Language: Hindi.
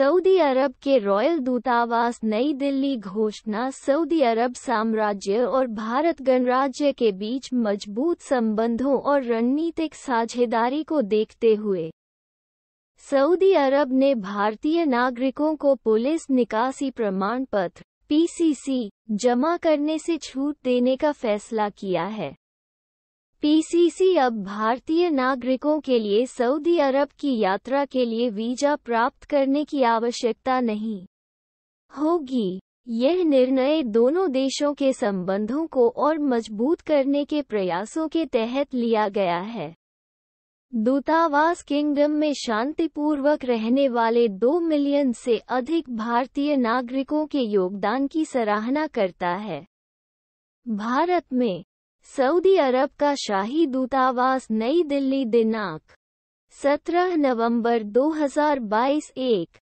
सऊदी अरब के रॉयल दूतावास नई दिल्ली घोषणा सऊदी अरब साम्राज्य और भारत गणराज्य के बीच मजबूत संबंधों और रणनीतिक साझेदारी को देखते हुए सऊदी अरब ने भारतीय नागरिकों को पुलिस निकासी प्रमाण पत्र पीसीसी जमा करने से छूट देने का फैसला किया है पीसीसी अब भारतीय नागरिकों के लिए सऊदी अरब की यात्रा के लिए वीजा प्राप्त करने की आवश्यकता नहीं होगी यह निर्णय दोनों देशों के संबंधों को और मजबूत करने के प्रयासों के तहत लिया गया है दूतावास किंगडम में शांतिपूर्वक रहने वाले दो मिलियन से अधिक भारतीय नागरिकों के योगदान की सराहना करता है भारत में सऊदी अरब का शाही दूतावास नई दिल्ली दिनांक 17 नवंबर 2022 एक